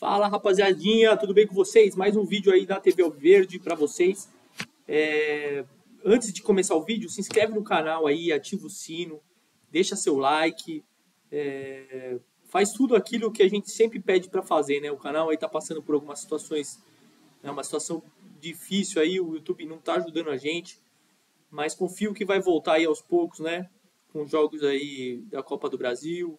Fala rapaziadinha, tudo bem com vocês? Mais um vídeo aí da TV Verde para vocês. É... Antes de começar o vídeo, se inscreve no canal aí, ativa o sino, deixa seu like, é... faz tudo aquilo que a gente sempre pede para fazer, né? O canal aí tá passando por algumas situações, né? uma situação difícil aí, o YouTube não tá ajudando a gente, mas confio que vai voltar aí aos poucos, né? Com jogos aí da Copa do Brasil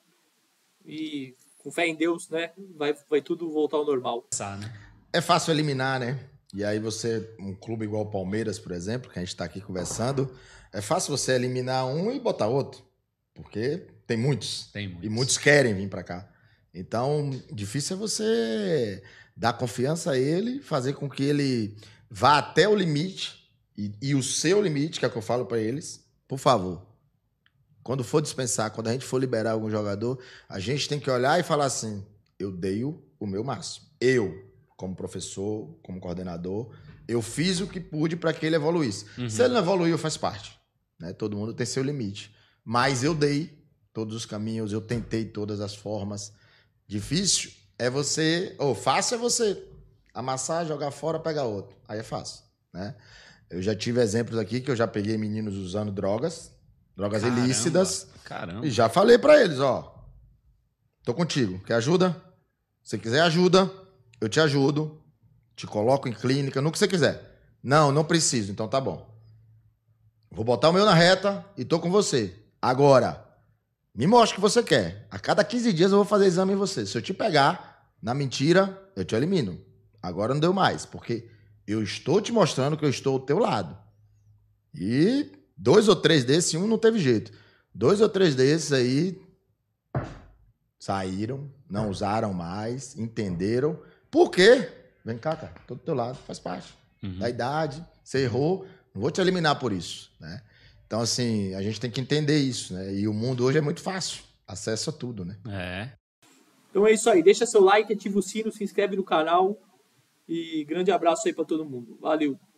e com fé em Deus, né? Vai, vai tudo voltar ao normal. Né? É fácil eliminar, né? E aí você, um clube igual o Palmeiras, por exemplo, que a gente está aqui conversando, é fácil você eliminar um e botar outro. Porque tem muitos. Tem muitos. E muitos querem vir para cá. Então, difícil é você dar confiança a ele, fazer com que ele vá até o limite e, e o seu limite, que é o que eu falo para eles. Por favor, quando for dispensar, quando a gente for liberar algum jogador, a gente tem que olhar e falar assim: eu dei o meu máximo. Eu, como professor, como coordenador, eu fiz o que pude para que ele evoluísse. Uhum. Se ele não evoluiu, faz parte. Né? Todo mundo tem seu limite. Mas eu dei todos os caminhos, eu tentei todas as formas. Difícil é você, ou fácil é você amassar, jogar fora, pegar outro. Aí é fácil, né? Eu já tive exemplos aqui que eu já peguei meninos usando drogas, drogas Caramba. ilícitas. Caramba. E já falei para eles, ó. Tô contigo. Quer ajuda? Se quiser ajuda, eu te ajudo. Te coloco em clínica, no que você quiser. Não, não preciso, então tá bom. Vou botar o meu na reta e tô com você. Agora, me mostra o que você quer. A cada 15 dias eu vou fazer exame em você. Se eu te pegar na mentira, eu te elimino. Agora não deu mais, porque eu estou te mostrando que eu estou ao teu lado. E Dois ou três desses, um não teve jeito. Dois ou três desses aí saíram, não usaram mais, entenderam. Por quê? Vem cá, cara, tô do teu lado, faz parte uhum. da idade, você errou, não vou te eliminar por isso, né? Então, assim, a gente tem que entender isso, né? E o mundo hoje é muito fácil, acesso a tudo, né? É. Então é isso aí, deixa seu like, ativa o sino, se inscreve no canal e grande abraço aí para todo mundo. Valeu!